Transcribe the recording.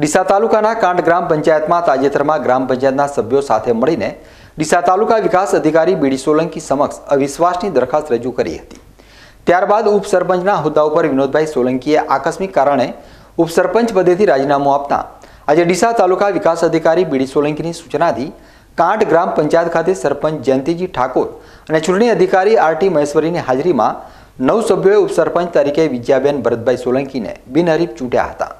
ડીસા તાલુકાના કાંડ ગ્રામ પંચાયતમાં તાજેતરમાં ગ્રામ પંચાયતના સભ્યો સાથે મળીને ડીસા તાલુકા વિકાસ અધિકારી બીડી સોલંકી સમક્ષ અવિશ્વાસની દરખાસ્ત રજૂ કરી હતી ત્યારબાદ ઉપસરપંચના હોદ્દા ઉપર વિનોદભાઈ સોલંકીએ આકસ્મિક કારણે ઉપસરપંચ પદેથી રાજીનામું આપતા આજે ડીસા તાલુકા વિકાસ અધિકારી બીડી સોલંકીની સૂચનાથી કાંઠ ગ્રામ પંચાયત ખાતે સરપંચ જયંતિજી ઠાકોર અને ચૂંટણી અધિકારી આરટી મહેશ્વરીની હાજરીમાં નવ સભ્યોએ ઉપસરપંચ તરીકે વિજયાબેન ભરતભાઈ સોલંકીને બિનહરીફ ચૂંટ્યા હતા